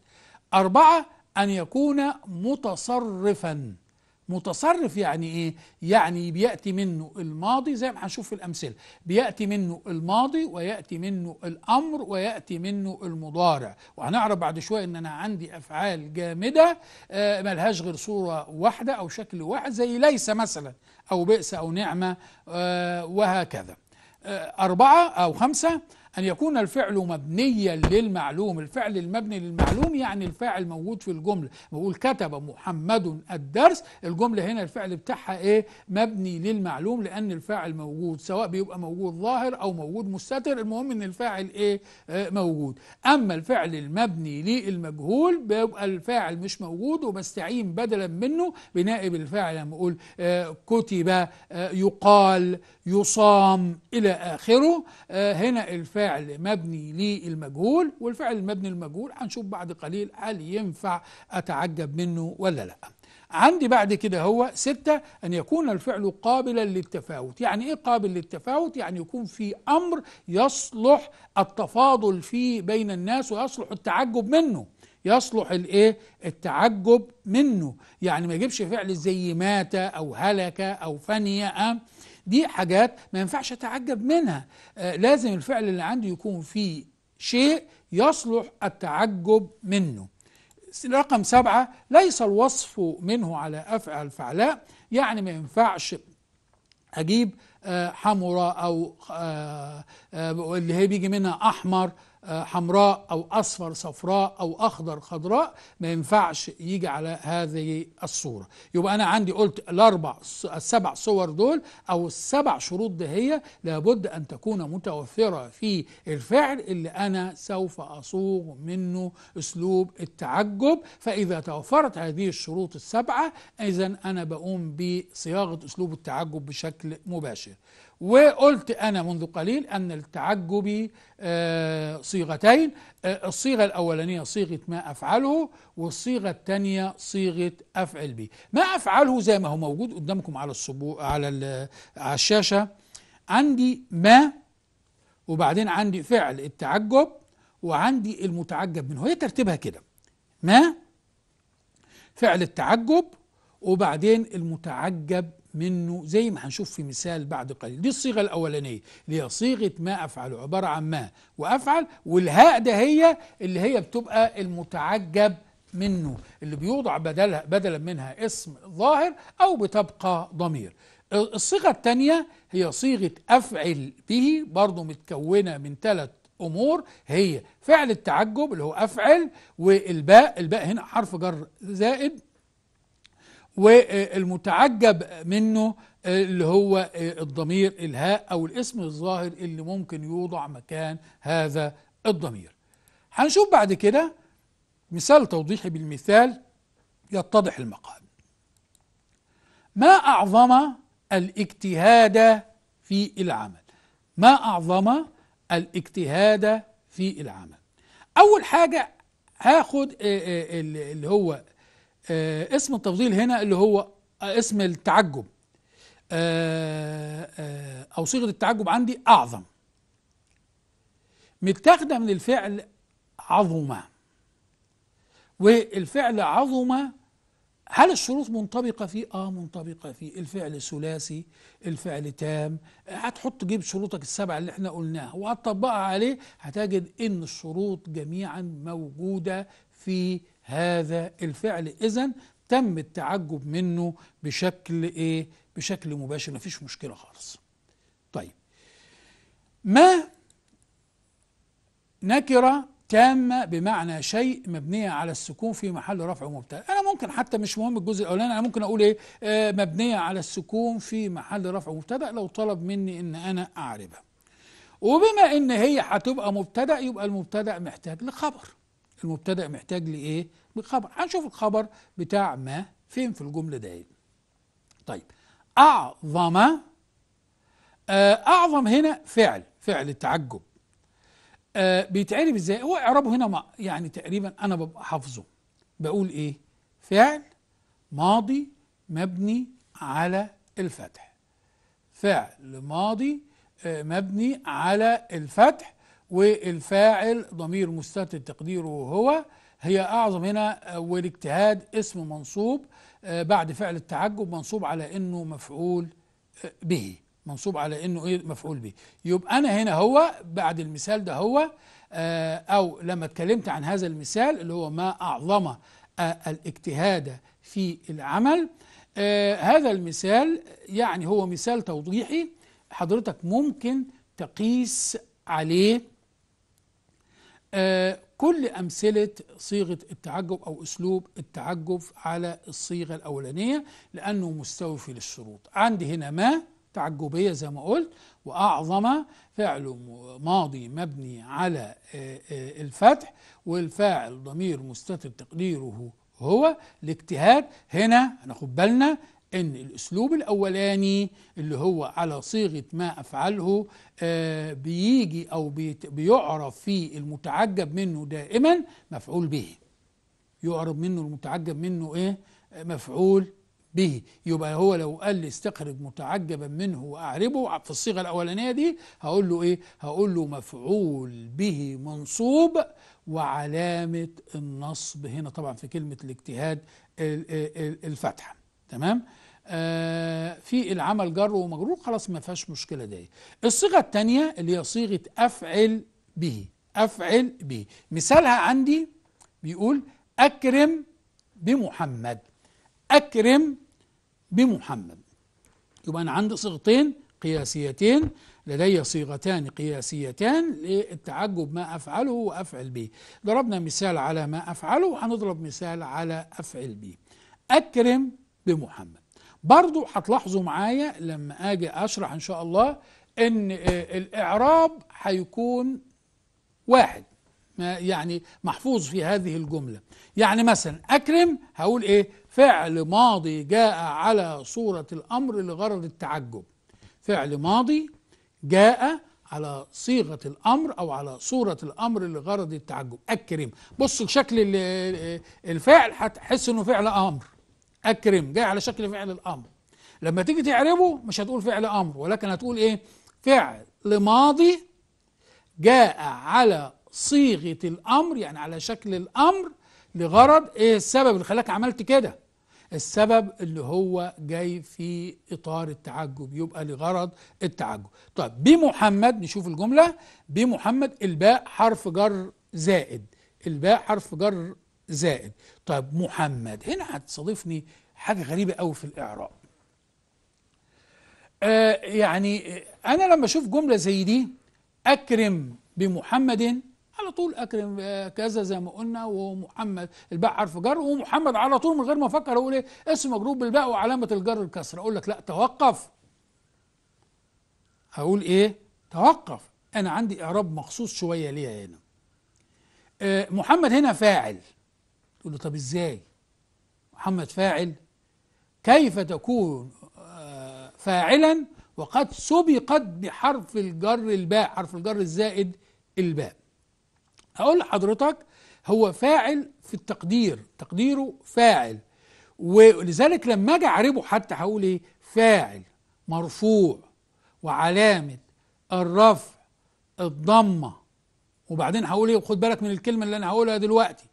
أربعة أن يكون متصرفا متصرف يعني ايه يعني بياتي منه الماضي زي ما هنشوف في الامثله بياتي منه الماضي وياتي منه الامر وياتي منه المضارع وهنعرف بعد شويه ان انا عندي افعال جامده آه ملهاش غير صوره واحده او شكل واحد زي ليس مثلا او بئس او نعمه آه وهكذا آه اربعه او خمسه أن يكون الفعل مبنيا للمعلوم الفعل المبني للمعلوم يعني الفاعل موجود في الجملة بقول كتب محمد الدرس الجملة هنا الفعل بتاعها إيه مبني للمعلوم لأن الفاعل موجود سواء بيبقى موجود ظاهر أو موجود مستتر المهم أن الفاعل إيه آه موجود أما الفعل المبني للمجهول بيبقى الفاعل مش موجود وبستعين بدلا منه بنائب الفاعل لما أقول آه كتب آه يقال يصام إلى آخره آه هنا الفعل مبني للمجهول والفعل المبني للمجهول هنشوف بعد قليل هل ينفع أتعجب منه ولا لأ عندي بعد كده هو ستة أن يكون الفعل قابلا للتفاوت يعني إيه قابل للتفاوت؟ يعني يكون في أمر يصلح التفاضل فيه بين الناس ويصلح التعجب منه يصلح الايه التعجب منه يعني ما يجيبش فعل زي مات او هلك او فني أه؟ دي حاجات ما ينفعش اتعجب منها آه، لازم الفعل اللي عندي يكون فيه شيء يصلح التعجب منه رقم سبعة ليس الوصف منه على أفعل فعلاء يعني ما ينفعش أجيب آه، حمرة أو آه، اللي هي بيجي منها أحمر حمراء أو أصفر صفراء أو أخضر خضراء ما ينفعش يجي على هذه الصورة يبقى أنا عندي قلت الأربع السبع صور دول أو السبع شروط دهية لابد أن تكون متوفرة في الفعل اللي أنا سوف أصوغ منه أسلوب التعجب فإذا توفرت هذه الشروط السبعة إذا أنا بقوم بصياغة أسلوب التعجب بشكل مباشر وقلت أنا منذ قليل أن التعجب آه، صيغتين آه، الصيغة الأولانية صيغة ما أفعله والصيغة الثانية صيغة أفعل به ما أفعله زي ما هو موجود قدامكم على الصبو على, على الشاشة عندي ما وبعدين عندي فعل التعجب وعندي المتعجب منه هي ترتيبها كده ما فعل التعجب وبعدين المتعجب منه زي ما هنشوف في مثال بعد قليل دي الصيغه الاولانيه اللي هي صيغه ما افعل عباره عن ما وافعل والهاء ده هي اللي هي بتبقى المتعجب منه اللي بيوضع بدلها بدلا منها اسم ظاهر او بتبقى ضمير الصيغه الثانيه هي صيغه افعل به برضه متكونه من ثلاث امور هي فعل التعجب اللي هو افعل والباء الباء هنا حرف جر زائد والمتعجب منه اللي هو الضمير الهاء أو الاسم الظاهر اللي ممكن يوضع مكان هذا الضمير هنشوف بعد كده مثال توضيحي بالمثال يتضح المقال ما أعظم الاجتهاد في العمل ما أعظم الاجتهاد في العمل أول حاجة هاخد اللي هو آه، اسم التفضيل هنا اللي هو اسم التعجب آه، آه، أو صيغة التعجب عندي أعظم متاخدة من الفعل عظم والفعل عظم هل الشروط منطبقة فيه؟ آه منطبقة فيه الفعل ثلاثي الفعل تام هتحط جيب شروطك السبعة اللي احنا قلناها وهتطبقها عليه هتجد إن الشروط جميعا موجودة في هذا الفعل إذا تم التعجب منه بشكل إيه؟ بشكل مباشر مفيش مشكلة خالص طيب ما نكرة تامة بمعنى شيء مبنية على السكون في محل رفع مبتدأ أنا ممكن حتى مش مهم الجزء الأولاني أنا ممكن أقول إيه آه مبنية على السكون في محل رفع مبتدأ لو طلب مني إن أنا أعربها وبما إن هي هتبقى مبتدأ يبقى المبتدأ محتاج لخبر المبتدا محتاج لايه بخبر هنشوف الخبر بتاع ما فين في الجمله ده طيب اعظم آه، اعظم هنا فعل فعل التعجب أه بيتعرب ازاي هو اعرابه هنا ما يعني تقريبا انا ببقى حافظه بقول ايه فعل ماضي مبني على الفتح فعل ماضي آه، مبني على الفتح والفاعل ضمير مستتر تقديره هو هي أعظم هنا آه، والاجتهاد اسم منصوب آه، بعد فعل التعجب منصوب على أنه مفعول آه، به منصوب على أنه إيه مفعول به يبقى أنا هنا هو بعد المثال ده هو أو لما اتكلمت عن هذا المثال اللي هو ما أعظم الاجتهاد في العمل هذا المثال يعني هو مثال توضيحي حضرتك ممكن تقيس عليه آه، كل أمثلة صيغة التعجب أو أسلوب التعجب على الصيغة الأولانية لأنه مستوفي للشروط عندي هنا ما تعجبية زي ما قلت وأعظم فعل ماضي مبني على آه، آه، الفتح والفاعل ضمير مستتر تقديره هو الاجتهاد هنا هناخد بالنا ان الاسلوب الاولاني اللي هو على صيغه ما افعله آه، بيجي او بيعرف في المتعجب منه دائما مفعول به يعرف منه المتعجب منه ايه مفعول به يبقى هو لو قال لي استخرج متعجبا منه واعربه في الصيغه الاولانيه دي هقول له ايه هقول له مفعول به منصوب وعلامه النصب هنا طبعا في كلمه الاجتهاد الفتحه تمام آه في العمل جر ومجرور خلاص ما فيهاش مشكله دي الصيغه الثانيه اللي هي صيغه افعل به افعل به مثالها عندي بيقول اكرم بمحمد اكرم بمحمد يبقى انا عندي صيغتين قياسيتين لدي صيغتان قياسيتان للتعجب ما افعله وافعل به ضربنا مثال على ما افعله وهنضرب مثال على افعل به اكرم بمحمد برضو هتلاحظوا معايا لما اجي اشرح ان شاء الله ان الاعراب هيكون واحد يعني محفوظ في هذه الجملة يعني مثلا أكرم هقول إيه فعل ماضي جاء على صورة الأمر لغرض التعجب فعل ماضي جاء على صيغة الأمر أو على صورة الأمر لغرض التعجب أكرم بصوا شكل الفعل هتحس إنه فعل أمر أكرم جاي على شكل فعل الأمر لما تيجي تعربه مش هتقول فعل أمر ولكن هتقول إيه فعل ماضي جاء على صيغة الأمر يعني على شكل الأمر لغرض إيه السبب اللي خلاك عملت كده السبب اللي هو جاي في اطار التعجب يبقى لغرض التعجب طيب بمحمد نشوف الجمله بمحمد الباء حرف جر زائد الباء حرف جر زائد طيب محمد هنا هتصادفني حاجة غريبة قوي في الإعراب آه يعني أنا لما أشوف جملة زي دي أكرم بمحمد على طول أكرم آه، كذا زي ما قلنا ومحمد الباء حرف جر ومحمد على طول من غير ما أفكر أقول إيه اسم مجروب بالباء وعلامة الجر الكسرة أقول لك لا توقف هقول إيه توقف أنا عندي إعراب مخصوص شوية ليها هنا آه، محمد هنا فاعل تقول له طب ازاي محمد فاعل كيف تكون آه، فاعلا وقد سبقت بحرف الجر الباء حرف الجر الزائد الباء هقول لحضرتك هو فاعل في التقدير تقديره فاعل ولذلك لما اجي اعربه حتى هقول ايه فاعل مرفوع وعلامه الرفع الضمه وبعدين هقول ايه وخد بالك من الكلمه اللي انا هقولها دلوقتي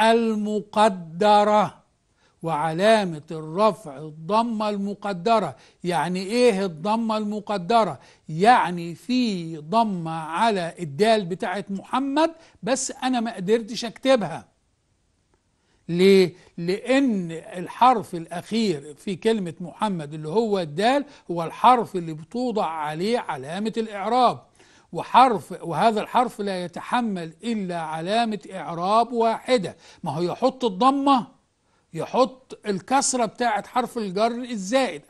المقدرة وعلامة الرفع الضمة المقدرة يعني ايه الضمة المقدرة يعني في ضمة على الدال بتاعت محمد بس انا ما قدرتش اكتبها ليه؟ لأن الحرف الأخير في كلمة محمد اللي هو الدال هو الحرف اللي بتوضع عليه علامة الإعراب وحرف وهذا الحرف لا يتحمل إلا علامة إعراب واحدة ما هو يحط الضمة يحط الكسرة بتاعة حرف الجر الزائد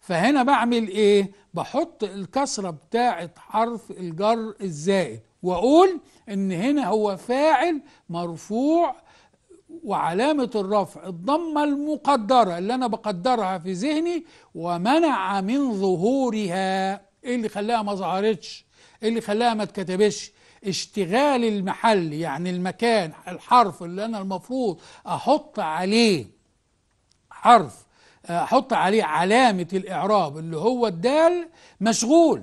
فهنا بعمل إيه بحط الكسرة بتاعة حرف الجر الزائد وأقول إن هنا هو فاعل مرفوع وعلامة الرفع الضمة المقدرة اللي أنا بقدرها في ذهني ومنع من ظهورها إيه اللي خلاها ما ظهرتش ايه اللي خلاها ما تكتبش اشتغال المحل يعني المكان الحرف اللي انا المفروض احط عليه حرف احط عليه علامة الاعراب اللي هو الدال مشغول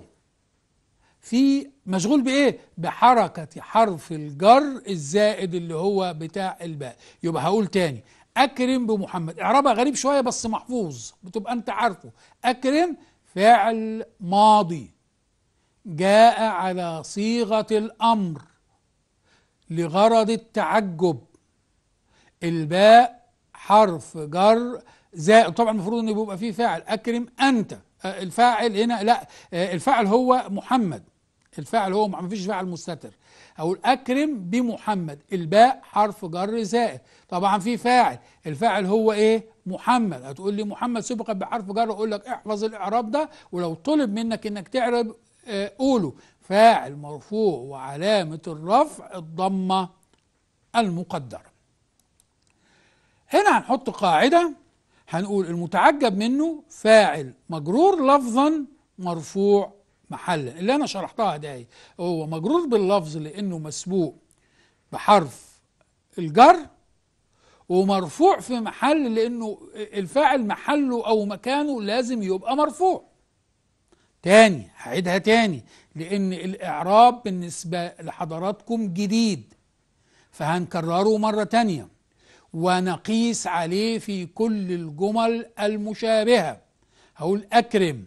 في مشغول بايه بحركة حرف الجر الزائد اللي هو بتاع الباء يبقى هقول تاني اكرم بمحمد اعرابها غريب شوية بس محفوظ بتبقى انت عارفه اكرم فعل ماضي جاء على صيغه الامر لغرض التعجب الباء حرف جر زائد طبعا المفروض انه بيبقى فيه فاعل اكرم انت آه، الفاعل هنا لا آه، الفاعل هو محمد الفاعل هو ما فيش فاعل مستتر اقول اكرم بمحمد الباء حرف جر زائد طبعا في فاعل الفاعل هو ايه محمد هتقول لي محمد سبق بحرف جر اقول لك احفظ الاعراب ده ولو طلب منك انك تعرب آه، قولوا فاعل مرفوع وعلامة الرفع الضمة المقدرة هنا هنحط قاعدة هنقول المتعجب منه فاعل مجرور لفظا مرفوع محلا اللي أنا شرحتها ده هو مجرور باللفظ لأنه مسبوق بحرف الجر ومرفوع في محل لأنه الفاعل محله أو مكانه لازم يبقى مرفوع تاني هعيدها تاني لأن الإعراب بالنسبة لحضراتكم جديد فهنكرره مرة تانية ونقيس عليه في كل الجمل المشابهة هقول أكرم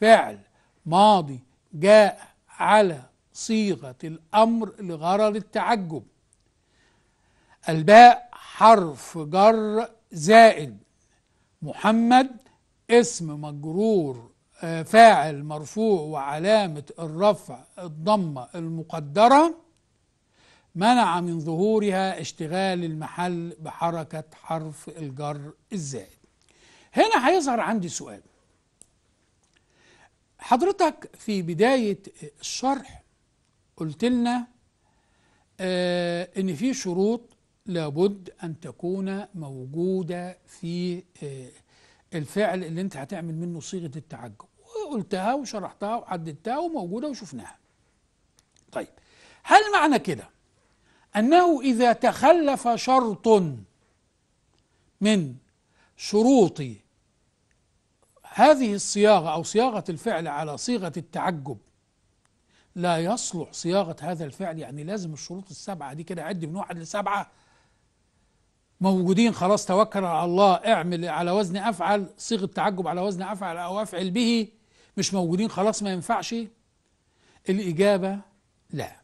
فعل ماضي جاء على صيغة الأمر لغرض التعجب الباء حرف جر زائد محمد اسم مجرور فاعل مرفوع وعلامة الرفع الضمة المقدرة منع من ظهورها اشتغال المحل بحركة حرف الجر الزائد هنا هيظهر عندي سؤال حضرتك في بداية الشرح قلت لنا آه، ان في شروط لابد ان تكون موجودة في آه، الفعل اللي انت هتعمل منه صيغة التعجب قلتها وشرحتها وحددتها وموجوده وشفناها. طيب هل معنى كده انه اذا تخلف شرط من شروط هذه الصياغه او صياغه الفعل على صيغه التعجب لا يصلح صياغه هذا الفعل يعني لازم الشروط السبعه دي كده عد من واحد لسبعه موجودين خلاص توكل على الله اعمل على وزن افعل صيغه تعجب على وزن افعل او افعل به مش موجودين خلاص ما ينفعش الإجابة لا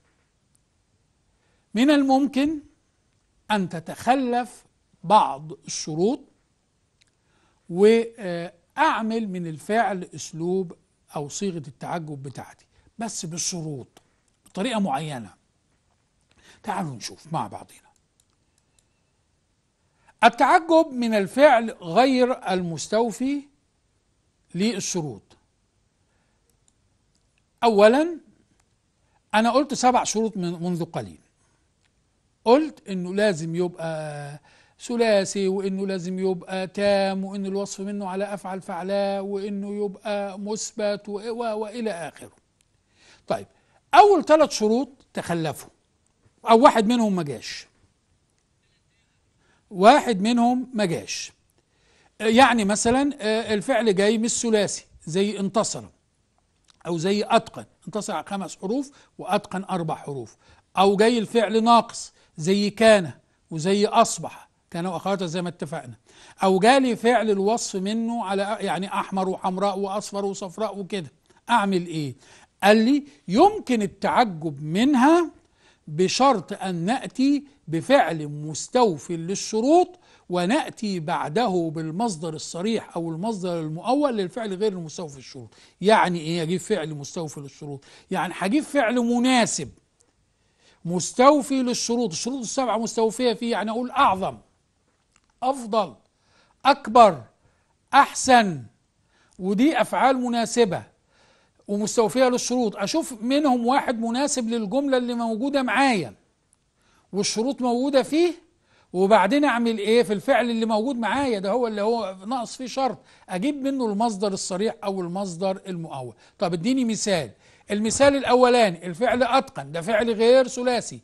من الممكن أن تتخلف بعض الشروط وأعمل من الفعل أسلوب أو صيغة التعجب بتاعتي بس بالشروط بطريقة معينة تعالوا نشوف مع بعضنا التعجب من الفعل غير المستوفي للشروط أولا أنا قلت سبع شروط من منذ قليل قلت إنه لازم يبقى ثلاثي وإنه لازم يبقى تام وإن الوصف منه على أفعل فعلاء وإنه يبقى مثبت وإلى آخره طيب أول ثلاث شروط تخلفوا أو واحد منهم ما جاش واحد منهم ما جاش يعني مثلا آه، الفعل جاي مش ثلاثي زي انتصر أو زي أتقن انتصر على خمس حروف وأتقن أربع حروف أو جاي الفعل ناقص زي كان وزي أصبح كان وأخرت زي ما اتفقنا أو جالي فعل الوصف منه على يعني أحمر وحمراء وأصفر وصفراء وكده أعمل إيه؟ قال لي يمكن التعجب منها بشرط أن نأتي بفعل مستوفي للشروط ونأتي بعده بالمصدر الصريح أو المصدر المؤول للفعل غير المستوفي الشروط يعني إيه أجيب فعل مستوفي للشروط يعني هجيب فعل مناسب مستوفي للشروط الشروط السبعة مستوفية فيه يعني أقول أعظم أفضل أكبر أحسن ودي أفعال مناسبة ومستوفية للشروط أشوف منهم واحد مناسب للجملة اللي موجودة معايا والشروط موجودة فيه وبعدين اعمل ايه في الفعل اللي موجود معايا ده هو اللي هو ناقص فيه شرط اجيب منه المصدر الصريح او المصدر المؤول طب اديني مثال المثال الاولاني الفعل اتقن ده فعل غير ثلاثي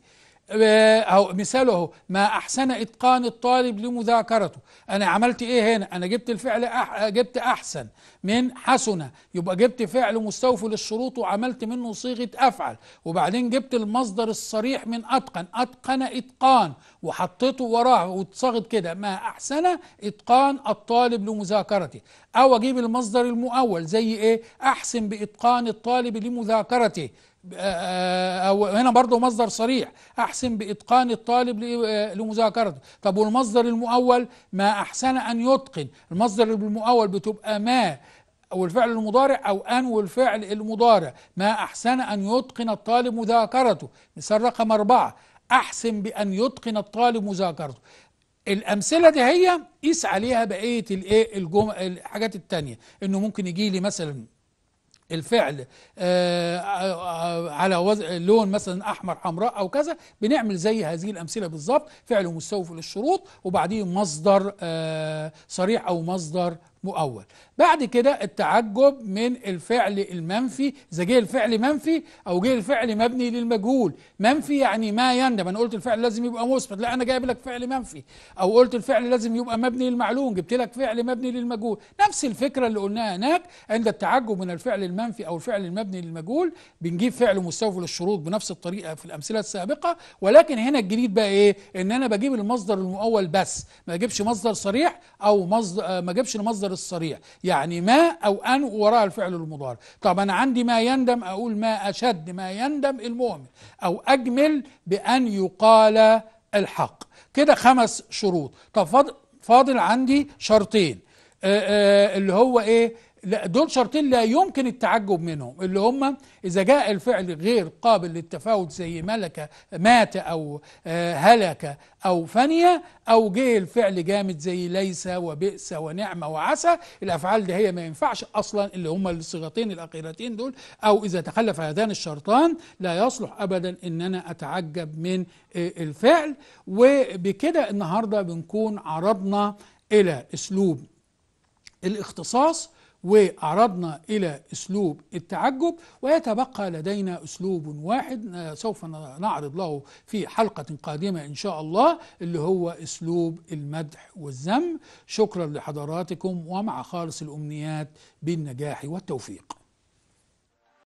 أو آه، مثاله ما أحسن إتقان الطالب لمذاكرته أنا عملت إيه هنا أنا جبت الفعل أح... جبت أحسن من حسن يبقى جبت فعل مستوفي للشروط وعملت منه صيغة أفعل وبعدين جبت المصدر الصريح من أتقن أتقن إتقان وحطيته وراه واتصاغت كده ما أحسن إتقان الطالب لمذاكرته أو أجيب المصدر المؤول زي إيه أحسن بإتقان الطالب لمذاكرته أو هنا برضه مصدر صريح أحسن بإتقان الطالب لمذاكرته طب والمصدر المؤول ما أحسن أن يتقن المصدر المؤول بتبقى ما والفعل المضارع أو أن والفعل المضارع ما أحسن أن يتقن الطالب مذاكرته مثال رقم أربعة أحسن بأن يتقن الطالب مذاكرته الامثله دي هي قيس عليها بقيه الايه الحاجات التانية انه ممكن يجي لي مثلا الفعل آه، آه، آه، على وضع لون مثلا احمر حمراء او كذا بنعمل زي هذه الامثله بالظبط فعل مستوفي للشروط وبعدين مصدر صريح او مصدر مؤول بعد كده التعجب من الفعل المنفي إذا جه الفعل منفي أو جه الفعل مبني للمجهول منفي يعني ما يندم أنا قلت الفعل لازم يبقى مثبت لا أنا جايب لك فعل منفي أو قلت الفعل لازم يبقى مبني للمعلوم جبت لك فعل مبني للمجهول نفس الفكرة اللي قلناها هناك عند التعجب من الفعل المنفي أو الفعل المبني للمجهول بنجيب فعل مستوفي للشروط بنفس الطريقة في الأمثلة السابقة ولكن هنا الجديد بقى إيه إن أنا بجيب المصدر المؤول بس ما أجيبش مصدر صريح أو مصدر ما أجيبش المصدر الصريح يعني ما أو أن وراء الفعل المضارع طب أنا عندي ما يندم أقول ما أشد ما يندم المؤمن أو أجمل بأن يقال الحق كده خمس شروط طب فاضل عندي شرطين اللي هو إيه لا دول شرطين لا يمكن التعجب منهم اللي هم إذا جاء الفعل غير قابل للتفاوت زي ملك مات أو آه، هلك أو فني أو جه الفعل جامد زي ليس وبئس ونعمة وعسى الأفعال دي هي ما ينفعش أصلا اللي هم الصيغتين الأخيرتين دول أو إذا تخلف هذان الشرطان لا يصلح أبدا إن أنا أتعجب من آه، الفعل وبكده النهاردة بنكون عرضنا إلى أسلوب الاختصاص وعرضنا إلى أسلوب التعجب ويتبقى لدينا أسلوب واحد سوف نعرض له في حلقة قادمة إن شاء الله اللي هو أسلوب المدح والذم شكرا لحضراتكم ومع خالص الأمنيات بالنجاح والتوفيق